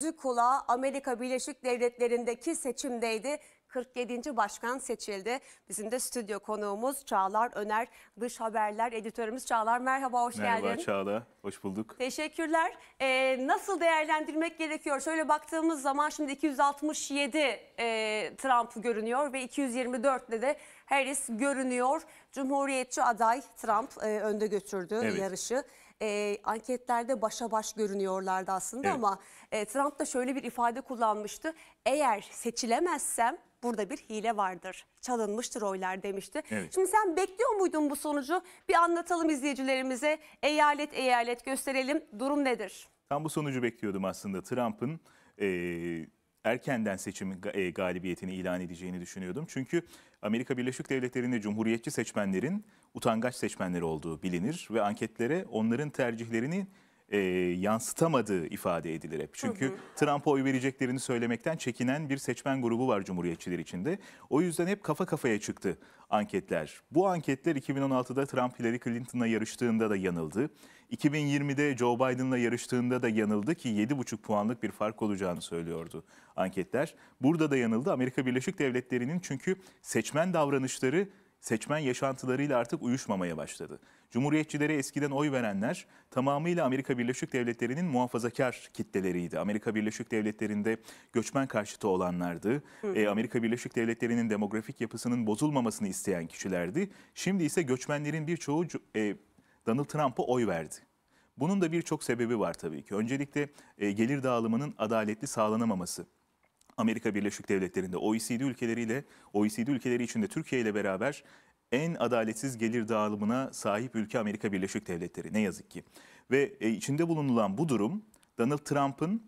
gözü kulağı Amerika Birleşik Devletleri'ndeki seçimdeydi. 47. başkan seçildi. Bizim de stüdyo konuğumuz Çağlar Öner, dış haberler editörümüz Çağlar. Merhaba, hoş Merhaba, geldin. Merhaba Çağla, hoş bulduk. Teşekkürler. Ee, nasıl değerlendirmek gerekiyor? Şöyle baktığımız zaman şimdi 267 e, Trump görünüyor ve 224'le de Harris görünüyor. Cumhuriyetçi aday Trump e, önde götürdü evet. yarışı e, anketlerde başa baş görünüyorlardı aslında evet. ama e, Trump da şöyle bir ifade kullanmıştı. Eğer seçilemezsem burada bir hile vardır. Çalınmıştır oylar demişti. Evet. Şimdi sen bekliyor muydun bu sonucu? Bir anlatalım izleyicilerimize. Eyalet eyalet gösterelim. Durum nedir? Tam bu sonucu bekliyordum aslında. Trump'ın e, erkenden seçim e, galibiyetini ilan edeceğini düşünüyordum. Çünkü Amerika Birleşik Devletleri'nde cumhuriyetçi seçmenlerin utangaç seçmenleri olduğu bilinir ve anketlere onların tercihlerini e, yansıtamadığı ifade edilir hep. Çünkü Trump'a oy vereceklerini söylemekten çekinen bir seçmen grubu var Cumhuriyetçiler içinde. O yüzden hep kafa kafaya çıktı anketler. Bu anketler 2016'da Trump Hillary Clinton'la yarıştığında da yanıldı. 2020'de Joe Biden'la yarıştığında da yanıldı ki 7,5 puanlık bir fark olacağını söylüyordu anketler. Burada da yanıldı Amerika Birleşik Devletleri'nin çünkü seçmen davranışları seçmen yaşantılarıyla artık uyuşmamaya başladı. Cumhuriyetçilere eskiden oy verenler tamamıyla Amerika Birleşik Devletleri'nin muhafazakar kitleleriydi. Amerika Birleşik Devletleri'nde göçmen karşıtı olanlardı. Hı. E, Amerika Birleşik Devletleri'nin demografik yapısının bozulmamasını isteyen kişilerdi. Şimdi ise göçmenlerin birçoğu e, Donald Trump'a oy verdi. Bunun da birçok sebebi var tabii ki. Öncelikle e, gelir dağılımının adaletli sağlanamaması. Amerika Birleşik Devletleri'nde OECD ülkeleriyle, OECD ülkeleri içinde Türkiye ile beraber en adaletsiz gelir dağılımına sahip ülke Amerika Birleşik Devletleri ne yazık ki. Ve e, içinde bulunulan bu durum Donald Trump'ın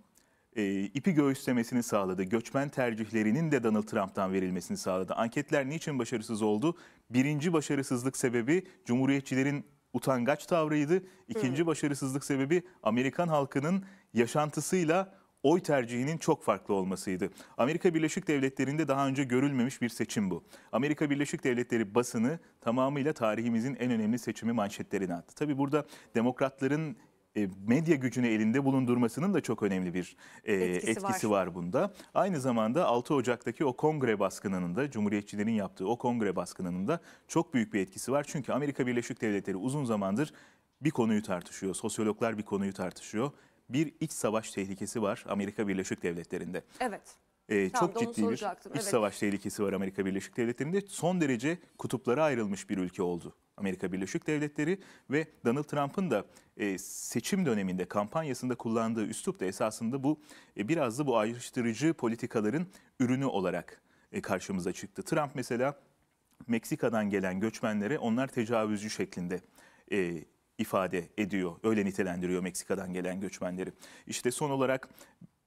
e, ipi göğüslemesini sağladı. Göçmen tercihlerinin de Donald Trump'tan verilmesini sağladı. Anketler niçin başarısız oldu? Birinci başarısızlık sebebi Cumhuriyetçilerin utangaç tavrıydı. İkinci başarısızlık sebebi Amerikan halkının yaşantısıyla oy tercihinin çok farklı olmasıydı. Amerika Birleşik Devletleri'nde daha önce görülmemiş bir seçim bu. Amerika Birleşik Devletleri basını tamamıyla tarihimizin en önemli seçimi manşetlerine attı. Tabi burada demokratların e, medya gücünü elinde bulundurmasının da çok önemli bir e, etkisi, etkisi var. var bunda. Aynı zamanda 6 Ocak'taki o kongre baskınının da Cumhuriyetçilerin yaptığı o kongre baskınının da çok büyük bir etkisi var. Çünkü Amerika Birleşik Devletleri uzun zamandır bir konuyu tartışıyor. Sosyologlar bir konuyu tartışıyor. Bir iç savaş tehlikesi var Amerika Birleşik Devletleri'nde. Evet. Ee, tamam, çok ciddi bir iç evet. savaş tehlikesi var Amerika Birleşik Devletleri'nde. Son derece kutuplara ayrılmış bir ülke oldu Amerika Birleşik Devletleri ve Donald Trump'ın da e, seçim döneminde kampanyasında kullandığı üslup da esasında bu e, biraz da bu ayrıştırıcı politikaların ürünü olarak e, karşımıza çıktı. Trump mesela Meksika'dan gelen göçmenlere onlar tecavüzcü şeklinde e, ifade ediyor. Öyle nitelendiriyor Meksika'dan gelen göçmenleri. İşte son olarak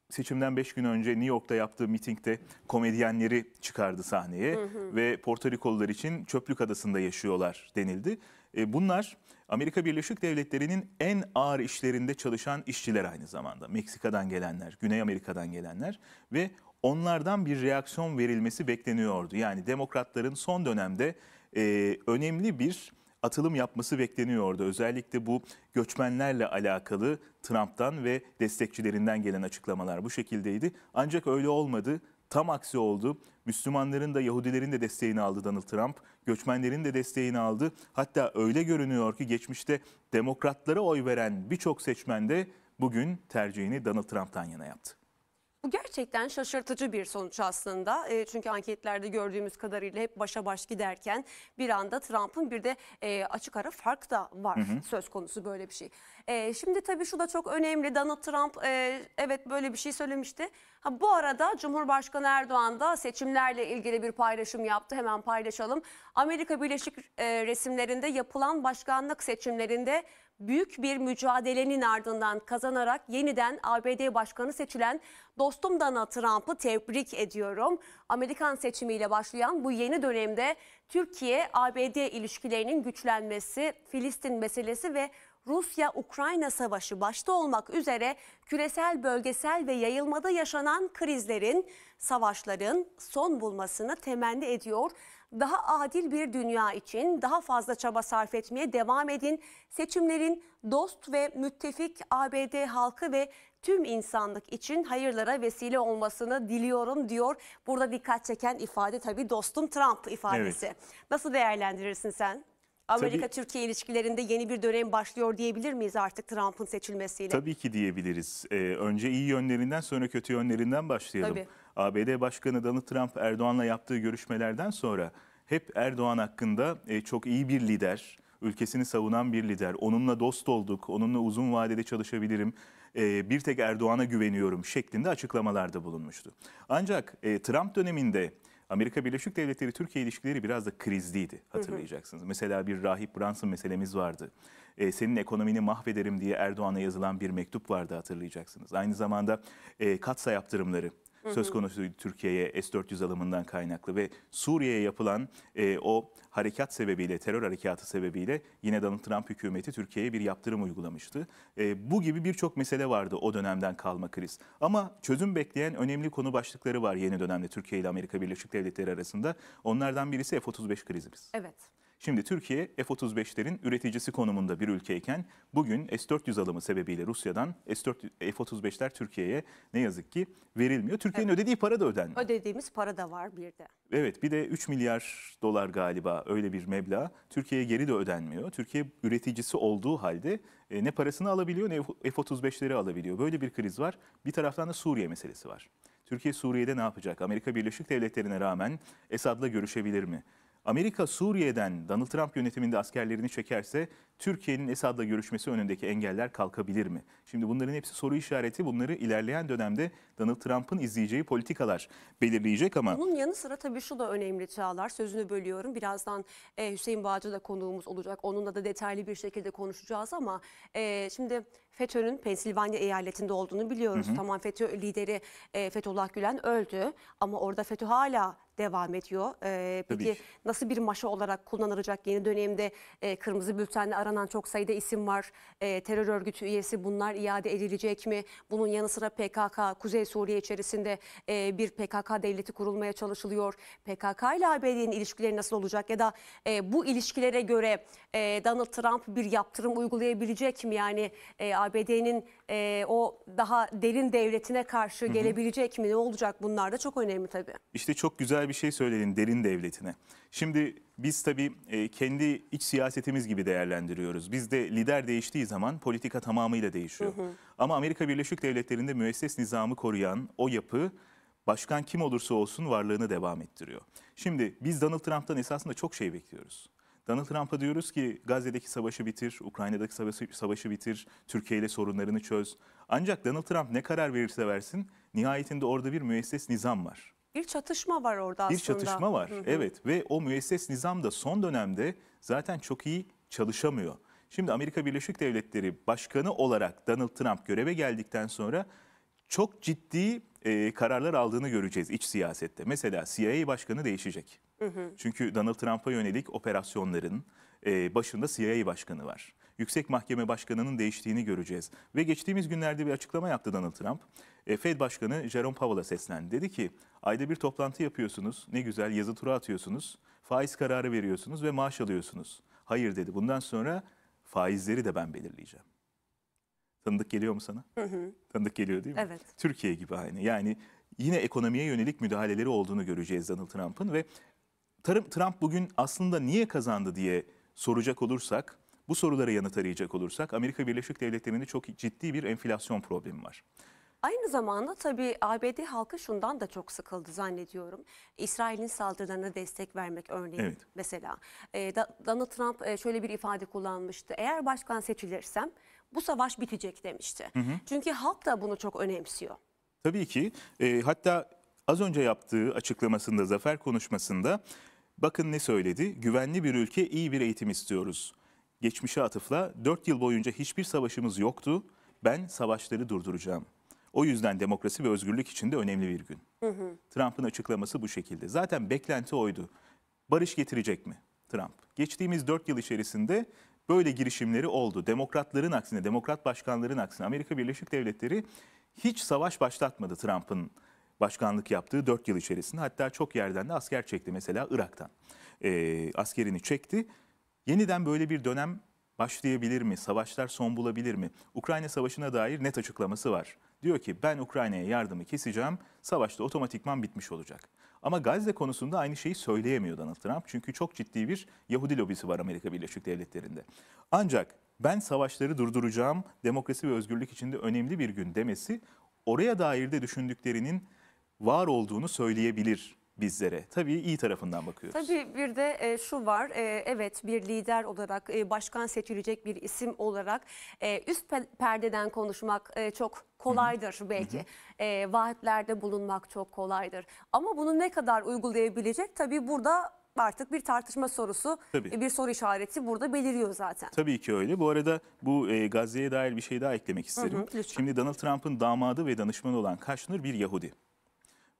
seçimden 5 gün önce New York'ta yaptığı mitingde komedyenleri çıkardı sahneye hı hı. ve Porto Rikolular için çöplük adasında yaşıyorlar denildi. E, bunlar Amerika Birleşik Devletleri'nin en ağır işlerinde çalışan işçiler aynı zamanda. Meksika'dan gelenler, Güney Amerika'dan gelenler ve onlardan bir reaksiyon verilmesi bekleniyordu. Yani demokratların son dönemde e, önemli bir atılım yapması bekleniyordu. Özellikle bu göçmenlerle alakalı Trump'tan ve destekçilerinden gelen açıklamalar bu şekildeydi. Ancak öyle olmadı. Tam aksi oldu. Müslümanların da Yahudilerin de desteğini aldı Donald Trump. Göçmenlerin de desteğini aldı. Hatta öyle görünüyor ki geçmişte demokratlara oy veren birçok seçmen de bugün tercihini Donald Trump'tan yana yaptı. Bu gerçekten şaşırtıcı bir sonuç aslında. E, çünkü anketlerde gördüğümüz kadarıyla hep başa baş giderken bir anda Trump'ın bir de e, açık ara fark da var hı hı. söz konusu böyle bir şey. E, şimdi tabii şu da çok önemli. Donald Trump e, evet böyle bir şey söylemişti. Ha, bu arada Cumhurbaşkanı Erdoğan da seçimlerle ilgili bir paylaşım yaptı. Hemen paylaşalım. Amerika Birleşik e, resimlerinde yapılan başkanlık seçimlerinde büyük bir mücadelenin ardından kazanarak yeniden ABD Başkanı seçilen dostum Donald Trump'ı tebrik ediyorum. Amerikan seçimiyle başlayan bu yeni dönemde Türkiye-ABD ilişkilerinin güçlenmesi, Filistin meselesi ve Rusya-Ukrayna savaşı başta olmak üzere küresel, bölgesel ve yayılmada yaşanan krizlerin, savaşların son bulmasını temenni ediyor daha adil bir dünya için daha fazla çaba sarf etmeye devam edin. Seçimlerin dost ve müttefik ABD halkı ve tüm insanlık için hayırlara vesile olmasını diliyorum diyor. Burada dikkat çeken ifade tabii dostum Trump ifadesi. Evet. Nasıl değerlendirirsin sen? Amerika-Türkiye ilişkilerinde yeni bir dönem başlıyor diyebilir miyiz artık Trump'ın seçilmesiyle? Tabii ki diyebiliriz. Ee, önce iyi yönlerinden sonra kötü yönlerinden başlayalım. Tabii. ABD Başkanı Donald Trump Erdoğan'la yaptığı görüşmelerden sonra hep Erdoğan hakkında e, çok iyi bir lider, ülkesini savunan bir lider, onunla dost olduk, onunla uzun vadede çalışabilirim, e, bir tek Erdoğan'a güveniyorum şeklinde açıklamalarda bulunmuştu. Ancak e, Trump döneminde Amerika Birleşik Devletleri Türkiye ilişkileri biraz da krizliydi hatırlayacaksınız. Hı hı. Mesela bir Rahip Brunson meselemiz vardı. E, senin ekonomini mahvederim diye Erdoğan'a yazılan bir mektup vardı hatırlayacaksınız. Aynı zamanda e, katsa yaptırımları söz konusu Türkiye'ye S-400 alımından kaynaklı ve Suriye'ye yapılan e, o harekat sebebiyle, terör harekatı sebebiyle yine Donald Trump hükümeti Türkiye'ye bir yaptırım uygulamıştı. E, bu gibi birçok mesele vardı o dönemden kalma kriz. Ama çözüm bekleyen önemli konu başlıkları var yeni dönemde Türkiye ile Amerika Birleşik Devletleri arasında. Onlardan birisi F-35 krizimiz. Evet. Şimdi Türkiye F-35'lerin üreticisi konumunda bir ülkeyken bugün S-400 alımı sebebiyle Rusya'dan S-400 F-35'ler Türkiye'ye ne yazık ki verilmiyor. Türkiye'nin evet. ödediği para da ödenmiyor. Ödediğimiz para da var bir de. Evet bir de 3 milyar dolar galiba öyle bir meblağ Türkiye'ye geri de ödenmiyor. Türkiye üreticisi olduğu halde e, ne parasını alabiliyor ne F-35'leri alabiliyor. Böyle bir kriz var. Bir taraftan da Suriye meselesi var. Türkiye Suriye'de ne yapacak? Amerika Birleşik Devletleri'ne rağmen Esad'la görüşebilir mi? Amerika Suriye'den Donald Trump yönetiminde askerlerini çekerse Türkiye'nin Esad'la görüşmesi önündeki engeller kalkabilir mi? Şimdi bunların hepsi soru işareti. Bunları ilerleyen dönemde Donald Trump'ın izleyeceği politikalar belirleyecek ama... Bunun yanı sıra tabii şu da önemli Çağlar. Sözünü bölüyorum. Birazdan e, Hüseyin Bağcı da konuğumuz olacak. Onunla da detaylı bir şekilde konuşacağız ama e, şimdi FETÖ'nün Pensilvanya eyaletinde olduğunu biliyoruz. Hı hı. Tamam FETÖ lideri e, Fethullah Gülen öldü ama orada FETÖ hala devam ediyor. E, peki nasıl bir maşa olarak kullanılacak yeni dönemde e, kırmızı bültenle aranan çok sayıda isim var. E, terör örgütü üyesi bunlar iade edilecek mi? Bunun yanı sıra PKK, Kuzey Suriye içerisinde e, bir PKK devleti kurulmaya çalışılıyor. PKK ile ABD'nin ilişkileri nasıl olacak? Ya da e, bu ilişkilere göre e, Donald Trump bir yaptırım uygulayabilecek mi? Yani e, ABD'nin e, o daha derin devletine karşı gelebilecek mi? Ne olacak bunlar da çok önemli tabii. İşte çok güzel bir şey söyledin derin devletine. Şimdi biz tabii e, kendi iç siyasetimiz gibi değerlendiriyoruz. Bizde lider değiştiği zaman politika tamamıyla değişiyor. Hı hı. Ama Amerika Birleşik Devletleri'nde müesses nizamı koruyan o yapı başkan kim olursa olsun varlığını devam ettiriyor. Şimdi biz Donald Trump'tan esasında çok şey bekliyoruz. Donald Trump'a diyoruz ki Gazze'deki savaşı bitir, Ukrayna'daki savaşı, savaşı bitir, Türkiye ile sorunlarını çöz. Ancak Donald Trump ne karar verirse versin nihayetinde orada bir müesses nizam var. Bir çatışma var orada aslında. Bir çatışma var hı hı. evet ve o müesses nizam da son dönemde zaten çok iyi çalışamıyor. Şimdi Amerika Birleşik Devletleri Başkanı olarak Donald Trump göreve geldikten sonra çok ciddi e, kararlar aldığını göreceğiz iç siyasette. Mesela CIA başkanı değişecek. Hı hı. Çünkü Donald Trump'a yönelik operasyonların e, başında CIA başkanı var. Yüksek Mahkeme Başkanı'nın değiştiğini göreceğiz. Ve geçtiğimiz günlerde bir açıklama yaptı Donald Trump. E, Fed Başkanı Jerome Powell'a seslendi. Dedi ki ayda bir toplantı yapıyorsunuz, ne güzel yazı tura atıyorsunuz, faiz kararı veriyorsunuz ve maaş alıyorsunuz. Hayır dedi bundan sonra faizleri de ben belirleyeceğim. Tanıdık geliyor mu sana? Tanıdık geliyor değil mi? Evet. Türkiye gibi aynı. Yani yine ekonomiye yönelik müdahaleleri olduğunu göreceğiz Donald Trump'ın ve Trump bugün aslında niye kazandı diye soracak olursak bu sorulara yanıt arayacak olursak Amerika Birleşik Devletleri'nde çok ciddi bir enflasyon problemi var. Aynı zamanda tabii ABD halkı şundan da çok sıkıldı zannediyorum. İsrail'in saldırılarına destek vermek örneğin evet. mesela. Ee, Donald Trump e, şöyle bir ifade kullanmıştı. Eğer başkan seçilirsem bu savaş bitecek demişti. Hı hı. Çünkü halk da bunu çok önemsiyor. Tabii ki. E, hatta az önce yaptığı açıklamasında, zafer konuşmasında bakın ne söyledi? Güvenli bir ülke, iyi bir eğitim istiyoruz geçmişe atıfla 4 yıl boyunca hiçbir savaşımız yoktu. Ben savaşları durduracağım. O yüzden demokrasi ve özgürlük için de önemli bir gün. Trump'ın açıklaması bu şekilde. Zaten beklenti oydu. Barış getirecek mi Trump? Geçtiğimiz 4 yıl içerisinde böyle girişimleri oldu. Demokratların aksine, demokrat başkanların aksine Amerika Birleşik Devletleri hiç savaş başlatmadı Trump'ın başkanlık yaptığı 4 yıl içerisinde. Hatta çok yerden de asker çekti mesela Irak'tan. E, askerini çekti Yeniden böyle bir dönem başlayabilir mi? Savaşlar son bulabilir mi? Ukrayna Savaşı'na dair net açıklaması var. Diyor ki ben Ukrayna'ya yardımı keseceğim, savaşta otomatikman bitmiş olacak. Ama Gazze konusunda aynı şeyi söyleyemiyor Donald Trump. Çünkü çok ciddi bir Yahudi lobisi var Amerika Birleşik Devletleri'nde. Ancak ben savaşları durduracağım, demokrasi ve özgürlük içinde önemli bir gün demesi oraya dair de düşündüklerinin var olduğunu söyleyebilir bizlere. Tabii iyi tarafından bakıyoruz. Tabii bir de e, şu var. E, evet bir lider olarak, e, başkan seçilecek bir isim olarak e, üst perdeden konuşmak e, çok kolaydır Hı -hı. belki. E, vaatlerde bulunmak çok kolaydır. Ama bunu ne kadar uygulayabilecek? Tabii burada artık bir tartışma sorusu, Tabii. E, bir soru işareti burada beliriyor zaten. Tabii ki öyle. Bu arada bu e, Gazze'ye dair bir şey daha eklemek isterim. Hı hı, Şimdi Donald Trump'ın damadı ve danışmanı olan Kaşnur bir Yahudi.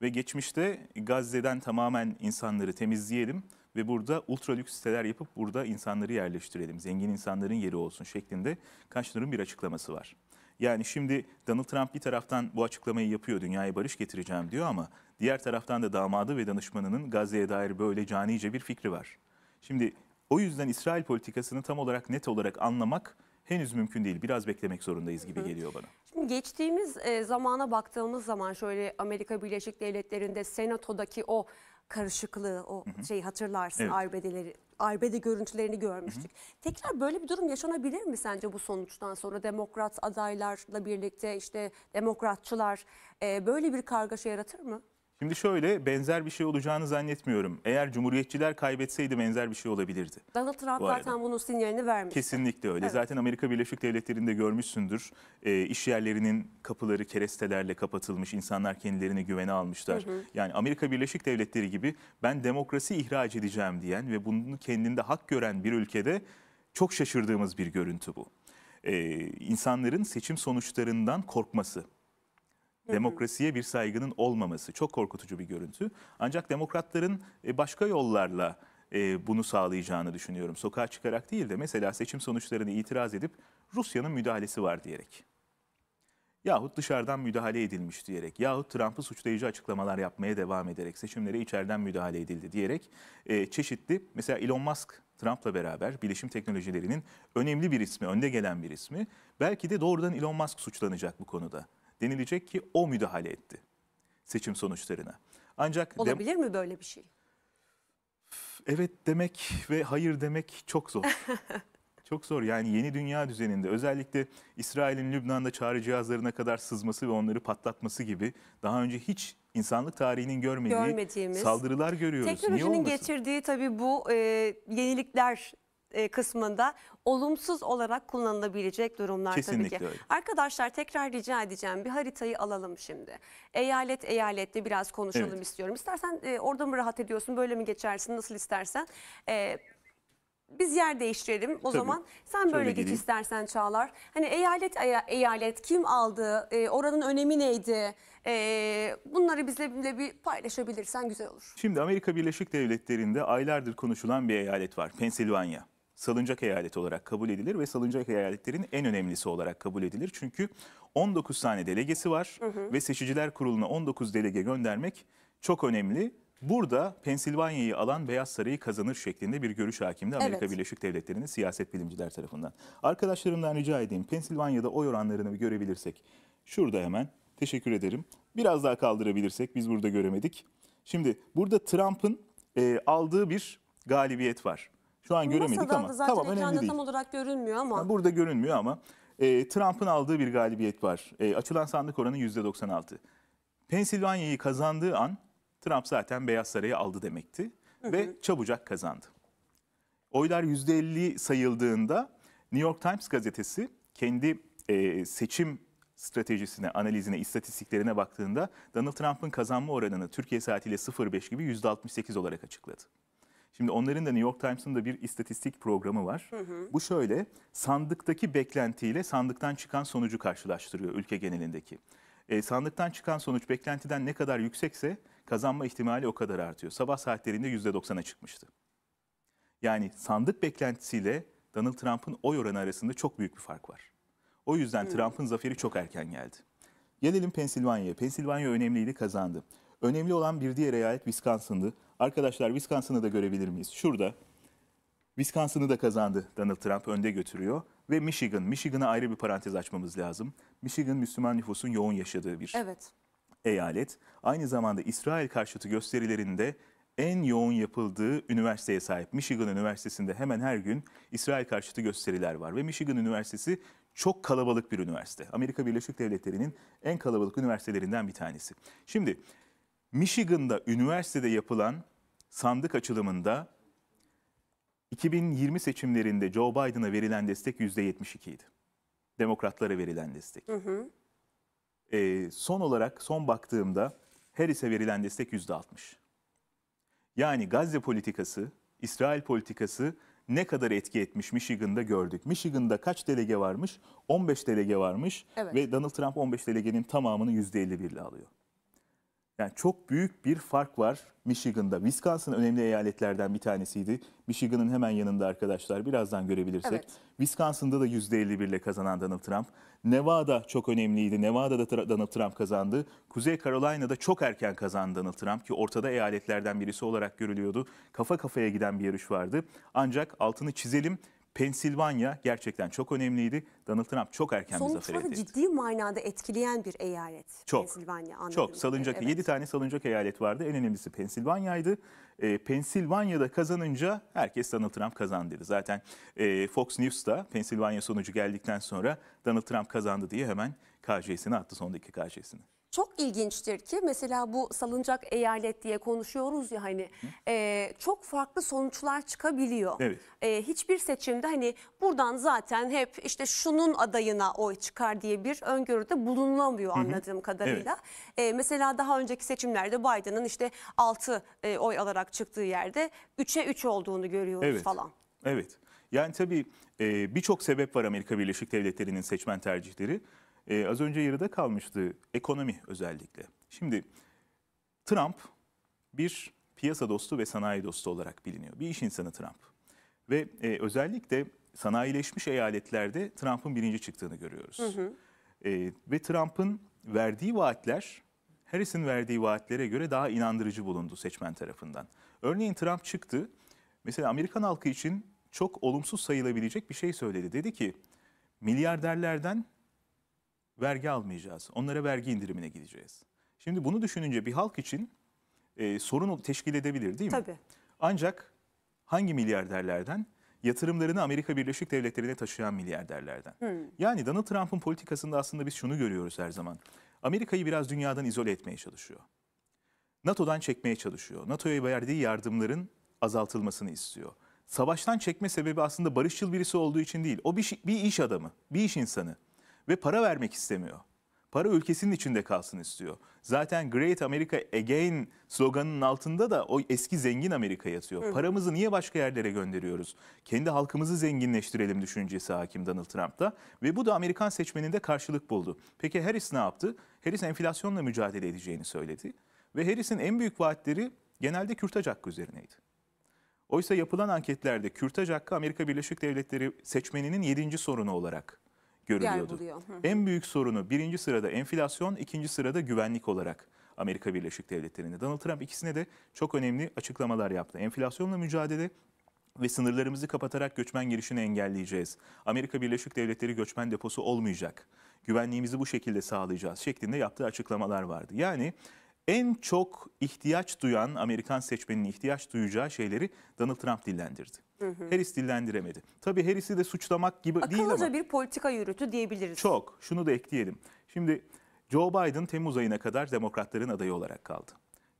Ve geçmişte Gazze'den tamamen insanları temizleyelim ve burada ultra lüks siteler yapıp burada insanları yerleştirelim. Zengin insanların yeri olsun şeklinde Kaşner'ın bir açıklaması var. Yani şimdi Donald Trump bir taraftan bu açıklamayı yapıyor, dünyaya barış getireceğim diyor ama diğer taraftan da damadı ve danışmanının Gazze'ye dair böyle canice bir fikri var. Şimdi o yüzden İsrail politikasını tam olarak net olarak anlamak henüz mümkün değil. Biraz beklemek zorundayız gibi geliyor bana. Şimdi geçtiğimiz e, zamana baktığımız zaman şöyle Amerika Birleşik Devletleri'nde senatodaki o karışıklığı o hı şeyi hatırlarsın evet. arbedeleri arbede görüntülerini görmüştük. Hı hı. Tekrar böyle bir durum yaşanabilir mi sence bu sonuçtan sonra demokrat adaylarla birlikte işte demokratçılar e, böyle bir kargaşa yaratır mı? Şimdi şöyle benzer bir şey olacağını zannetmiyorum. Eğer Cumhuriyetçiler kaybetseydi benzer bir şey olabilirdi. Donald Trump Bu zaten bunun sinyalini vermiş. Kesinlikle öyle. Evet. Zaten Amerika Birleşik Devletleri'nde görmüşsündür. E, iş yerlerinin kapıları kerestelerle kapatılmış. İnsanlar kendilerini güvene almışlar. Hı hı. Yani Amerika Birleşik Devletleri gibi ben demokrasi ihraç edeceğim diyen ve bunu kendinde hak gören bir ülkede çok şaşırdığımız bir görüntü bu. Ee, insanların seçim sonuçlarından korkması. Demokrasiye bir saygının olmaması çok korkutucu bir görüntü. Ancak demokratların e, başka yollarla e, bunu sağlayacağını düşünüyorum. Sokağa çıkarak değil de mesela seçim sonuçlarını itiraz edip Rusya'nın müdahalesi var diyerek. Yahut dışarıdan müdahale edilmiş diyerek yahut Trump'ı suçlayıcı açıklamalar yapmaya devam ederek seçimlere içeriden müdahale edildi diyerek e, çeşitli mesela Elon Musk Trump'la beraber bilişim teknolojilerinin önemli bir ismi, önde gelen bir ismi. Belki de doğrudan Elon Musk suçlanacak bu konuda denilecek ki o müdahale etti seçim sonuçlarına. Ancak olabilir mi böyle bir şey? Evet demek ve hayır demek çok zor. çok zor yani yeni dünya düzeninde özellikle İsrail'in Lübnan'da çağrı cihazlarına kadar sızması ve onları patlatması gibi daha önce hiç insanlık tarihinin görmediği saldırılar görüyoruz. Teknolojinin getirdiği tabii bu e, yenilikler e, kısmında olumsuz olarak kullanılabilecek durumlar Kesinlikle tabii ki. Öyle. Arkadaşlar tekrar rica edeceğim bir haritayı alalım şimdi. Eyalet eyalette biraz konuşalım evet. istiyorum. İstersen e, orada mı rahat ediyorsun böyle mi geçersin nasıl istersen. E, biz yer değiştirelim o Tabii. zaman. Sen Şöyle böyle geç istersen Çağlar. Hani eyalet eyalet kim aldı, e, oranın önemi neydi? E, bunları bizle bir paylaşabilirsen güzel olur. Şimdi Amerika Birleşik Devletleri'nde aylardır konuşulan bir eyalet var. Pensilvanya salıncak eyalet olarak kabul edilir ve salıncak eyaletlerin en önemlisi olarak kabul edilir. Çünkü 19 tane delegesi var hı hı. ve seçiciler kuruluna 19 delege göndermek çok önemli. Burada Pensilvanya'yı alan Beyaz Sarayı kazanır şeklinde bir görüş hakimdi Amerika evet. Birleşik Devletleri'nin siyaset bilimciler tarafından. Arkadaşlarımdan rica edeyim Pensilvanya'da oy oranlarını görebilirsek. Şurada hemen teşekkür ederim. Biraz daha kaldırabilirsek biz burada göremedik. Şimdi burada Trump'ın e, aldığı bir galibiyet var. Şu an göremedik ama da zaten tamam önemli değil. tam olarak görünmüyor ama. Yani burada görünmüyor ama e, Trump'ın aldığı bir galibiyet var. E, açılan sandık oranı %96. Pensilvanya'yı kazandığı an Trump zaten Beyaz Saray'ı aldı demekti hı hı. ve çabucak kazandı. Oylar %50 sayıldığında New York Times gazetesi kendi e, seçim stratejisine, analizine, istatistiklerine baktığında Donald Trump'ın kazanma oranını Türkiye saatiyle 0.5 gibi %68 olarak açıkladı. Şimdi onların da New York Times'ın da bir istatistik programı var. Hı hı. Bu şöyle sandıktaki beklentiyle sandıktan çıkan sonucu karşılaştırıyor ülke genelindeki. E, sandıktan çıkan sonuç beklentiden ne kadar yüksekse kazanma ihtimali o kadar artıyor. Sabah saatlerinde %90'a çıkmıştı. Yani sandık beklentisiyle Donald Trump'ın oy oranı arasında çok büyük bir fark var. O yüzden Trump'ın zaferi çok erken geldi. Gelelim Pensilvanya'ya. Pensilvanya önemliydi kazandı. Önemli olan bir diğer eyalet Wisconsin'dı. Arkadaşlar Wisconsin'ı da görebilir miyiz? Şurada Wisconsin'ı da kazandı Donald Trump önde götürüyor. Ve Michigan, Michigan'a ayrı bir parantez açmamız lazım. Michigan Müslüman nüfusun yoğun yaşadığı bir evet. eyalet. Aynı zamanda İsrail karşıtı gösterilerinde en yoğun yapıldığı üniversiteye sahip. Michigan Üniversitesi'nde hemen her gün İsrail karşıtı gösteriler var. Ve Michigan Üniversitesi çok kalabalık bir üniversite. Amerika Birleşik Devletleri'nin en kalabalık üniversitelerinden bir tanesi. Şimdi Michigan'da üniversitede yapılan sandık açılımında 2020 seçimlerinde Joe Biden'a verilen destek %72 idi. Demokratlara verilen destek. Hı hı. E, son olarak son baktığımda Harris'e verilen destek %60. Yani Gazze politikası, İsrail politikası ne kadar etki etmiş Michigan'da gördük. Michigan'da kaç delege varmış? 15 delege varmış evet. ve Donald Trump 15 delegenin tamamını %51 ile alıyor. Yani çok büyük bir fark var Michigan'da. Wisconsin önemli eyaletlerden bir tanesiydi. Michigan'ın hemen yanında arkadaşlar birazdan görebilirsek. Evet. Wisconsin'da da %51 ile kazanan Donald Trump. Nevada çok önemliydi. Nevada'da da Donald Trump kazandı. Kuzey Carolina'da çok erken kazandı Donald Trump ki ortada eyaletlerden birisi olarak görülüyordu. Kafa kafaya giden bir yarış vardı. Ancak altını çizelim Pensilvanya gerçekten çok önemliydi. Donald Trump çok erken Sonuçları bir zafer elde etti. ciddi manada etkileyen bir eyalet çok, Pensilvanya. Çok. Salıncak, evet. 7 tane salıncak eyalet vardı. En önemlisi Pensilvanya'ydı. E, Pensilvanya'da kazanınca herkes Donald Trump kazandı dedi. Zaten e, Fox News'ta Pensilvanya sonucu geldikten sonra Donald Trump kazandı diye hemen KJ'sini attı son dakika KJ'sini. Çok ilginçtir ki mesela bu salıncak eyalet diye konuşuyoruz ya hani e, çok farklı sonuçlar çıkabiliyor. Evet. E, hiçbir seçimde hani buradan zaten hep işte şunun adayına oy çıkar diye bir öngörüde bulunulamıyor anladığım kadarıyla. E, mesela daha önceki seçimlerde Biden'ın işte 6 e, oy alarak çıktığı yerde 3'e 3 olduğunu görüyoruz Evet. falan. Evet. Yani tabii e, birçok sebep var Amerika Birleşik Devletleri'nin seçmen tercihleri. E, az önce yarıda kalmıştı ekonomi özellikle. Şimdi Trump bir piyasa dostu ve sanayi dostu olarak biliniyor. Bir iş insanı Trump. Ve e, özellikle sanayileşmiş eyaletlerde Trump'ın birinci çıktığını görüyoruz. Hı hı. E, ve Trump'ın verdiği vaatler Harris'in verdiği vaatlere göre daha inandırıcı bulundu seçmen tarafından. Örneğin Trump çıktı. Mesela Amerikan halkı için çok olumsuz sayılabilecek bir şey söyledi. Dedi ki milyarderlerden vergi almayacağız. Onlara vergi indirimine gideceğiz. Şimdi bunu düşününce bir halk için e, sorun teşkil edebilir değil mi? Tabii. Ancak hangi milyarderlerden? Yatırımlarını Amerika Birleşik Devletleri'ne taşıyan milyarderlerden. Hmm. Yani Donald Trump'ın politikasında aslında biz şunu görüyoruz her zaman. Amerika'yı biraz dünyadan izole etmeye çalışıyor. NATO'dan çekmeye çalışıyor. NATO'ya verdiği yardımların azaltılmasını istiyor. Savaştan çekme sebebi aslında barışçıl birisi olduğu için değil. O bir, bir iş adamı, bir iş insanı ve para vermek istemiyor. Para ülkesinin içinde kalsın istiyor. Zaten Great America Again sloganının altında da o eski zengin Amerika yatıyor. Hı. Paramızı niye başka yerlere gönderiyoruz? Kendi halkımızı zenginleştirelim düşüncesi hakim Donald Trump'ta ve bu da Amerikan seçmeninde karşılık buldu. Peki Harris ne yaptı? Harris enflasyonla mücadele edeceğini söyledi ve Harris'in en büyük vaatleri genelde kürtaj hakkı üzerineydi. Oysa yapılan anketlerde kürtaj hakkı Amerika Birleşik Devletleri seçmeninin yedinci sorunu olarak görülüyordu. en büyük sorunu birinci sırada enflasyon, ikinci sırada güvenlik olarak Amerika Birleşik Devletleri'nde. Donald Trump ikisine de çok önemli açıklamalar yaptı. Enflasyonla mücadele ve sınırlarımızı kapatarak göçmen girişini engelleyeceğiz. Amerika Birleşik Devletleri göçmen deposu olmayacak. Güvenliğimizi bu şekilde sağlayacağız şeklinde yaptığı açıklamalar vardı. Yani en çok ihtiyaç duyan Amerikan seçmeninin ihtiyaç duyacağı şeyleri Donald Trump dillendirdi. Hı hı. Harris dillendiremedi. Tabii Harris'i de suçlamak gibi Akıllıca değil ama. Akıllıca bir politika yürütü diyebiliriz. Çok. Şunu da ekleyelim. Şimdi Joe Biden Temmuz ayına kadar demokratların adayı olarak kaldı.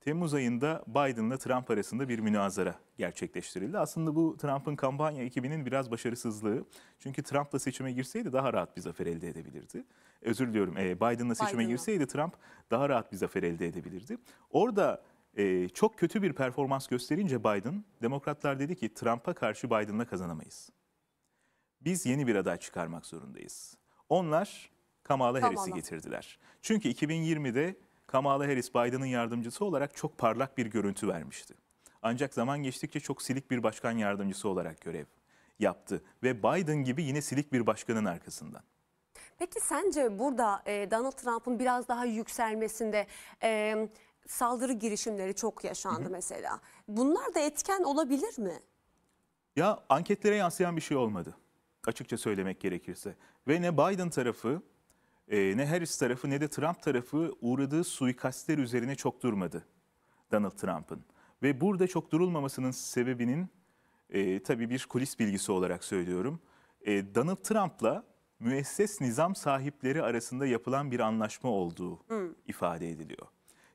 Temmuz ayında Biden'la Trump arasında bir münazara gerçekleştirildi. Aslında bu Trump'ın kampanya ekibinin biraz başarısızlığı. Çünkü Trump'la seçime girseydi daha rahat bir zafer elde edebilirdi. Özür diliyorum e, Biden'la seçime Biden'la. girseydi Trump daha rahat bir zafer elde edebilirdi. Orada e, çok kötü bir performans gösterince Biden, demokratlar dedi ki Trump'a karşı Biden'la kazanamayız. Biz yeni bir aday çıkarmak zorundayız. Onlar Kamala Harris'i getirdiler. Çünkü 2020'de Kamala Harris Biden'ın yardımcısı olarak çok parlak bir görüntü vermişti. Ancak zaman geçtikçe çok silik bir başkan yardımcısı olarak görev yaptı ve Biden gibi yine silik bir başkanın arkasından. Peki sence burada e, Donald Trump'ın biraz daha yükselmesinde e, saldırı girişimleri çok yaşandı Hı -hı. mesela. Bunlar da etken olabilir mi? Ya anketlere yansıyan bir şey olmadı açıkça söylemek gerekirse. Ve ne Biden tarafı ee, ne Harris tarafı ne de Trump tarafı uğradığı suikastler üzerine çok durmadı Donald Trump'ın. Ve burada çok durulmamasının sebebinin e, tabii bir kulis bilgisi olarak söylüyorum. E, Donald Trump'la müesses nizam sahipleri arasında yapılan bir anlaşma olduğu hmm. ifade ediliyor.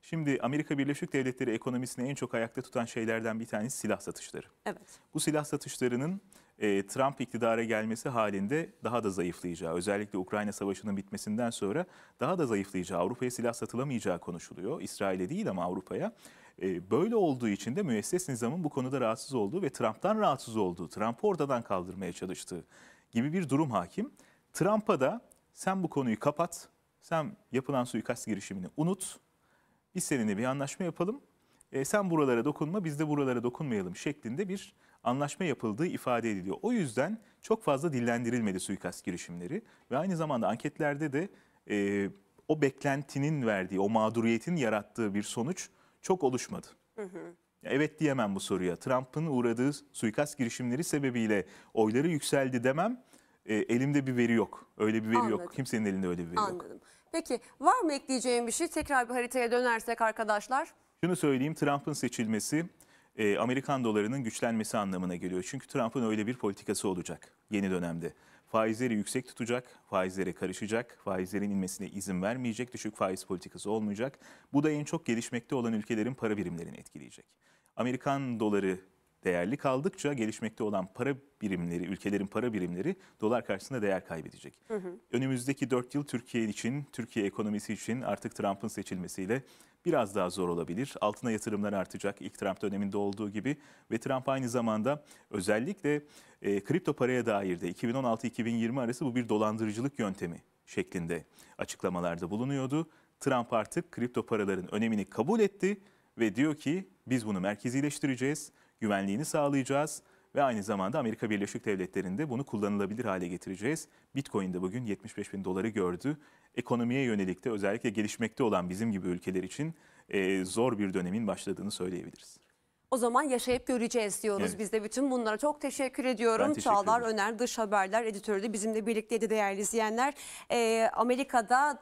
Şimdi Amerika Birleşik Devletleri ekonomisini en çok ayakta tutan şeylerden bir tanesi silah satışları. Evet. Bu silah satışlarının e, Trump iktidara gelmesi halinde daha da zayıflayacağı, özellikle Ukrayna Savaşı'nın bitmesinden sonra daha da zayıflayacağı, Avrupa'ya silah satılamayacağı konuşuluyor. İsrail'e değil ama Avrupa'ya. E, böyle olduğu için de müesses nizamın bu konuda rahatsız olduğu ve Trump'tan rahatsız olduğu, Trump'ı ortadan kaldırmaya çalıştığı gibi bir durum hakim. Trump'a da sen bu konuyu kapat, sen yapılan suikast girişimini unut, biz seninle bir anlaşma yapalım, e, sen buralara dokunma, biz de buralara dokunmayalım şeklinde bir anlaşma yapıldığı ifade ediliyor. O yüzden çok fazla dillendirilmedi suikast girişimleri ve aynı zamanda anketlerde de e, o beklentinin verdiği, o mağduriyetin yarattığı bir sonuç çok oluşmadı. Hı hı. Evet diyemem bu soruya. Trump'ın uğradığı suikast girişimleri sebebiyle oyları yükseldi demem. E, elimde bir veri yok. Öyle bir veri Anladım. yok. Kimsenin elinde öyle bir veri Anladım. yok. Anladım. Peki var mı ekleyeceğim bir şey? Tekrar bir haritaya dönersek arkadaşlar. Şunu söyleyeyim Trump'ın seçilmesi e, Amerikan dolarının güçlenmesi anlamına geliyor. Çünkü Trump'ın öyle bir politikası olacak yeni dönemde. Faizleri yüksek tutacak, faizlere karışacak, faizlerin inmesine izin vermeyecek, düşük faiz politikası olmayacak. Bu da en çok gelişmekte olan ülkelerin para birimlerini etkileyecek. Amerikan doları değerli kaldıkça gelişmekte olan para birimleri, ülkelerin para birimleri dolar karşısında değer kaybedecek. Hı hı. Önümüzdeki 4 yıl Türkiye için, Türkiye ekonomisi için artık Trump'ın seçilmesiyle biraz daha zor olabilir. Altına yatırımlar artacak ilk Trump döneminde olduğu gibi ve Trump aynı zamanda özellikle e, kripto paraya dair de 2016-2020 arası bu bir dolandırıcılık yöntemi şeklinde açıklamalarda bulunuyordu. Trump artık kripto paraların önemini kabul etti ve diyor ki biz bunu merkezileştireceğiz güvenliğini sağlayacağız ve aynı zamanda Amerika Birleşik Devletleri'nde bunu kullanılabilir hale getireceğiz. Bitcoin de bugün 75 bin doları gördü. Ekonomiye yönelik de özellikle gelişmekte olan bizim gibi ülkeler için e, zor bir dönemin başladığını söyleyebiliriz. O zaman yaşayıp göreceğiz diyoruz. Evet. Biz de bütün bunlara çok teşekkür ediyorum. Ben teşekkür Çağlar Öner Dış Haberler editörü de bizimle birlikteydi değerli izleyenler. Ee, Amerika'da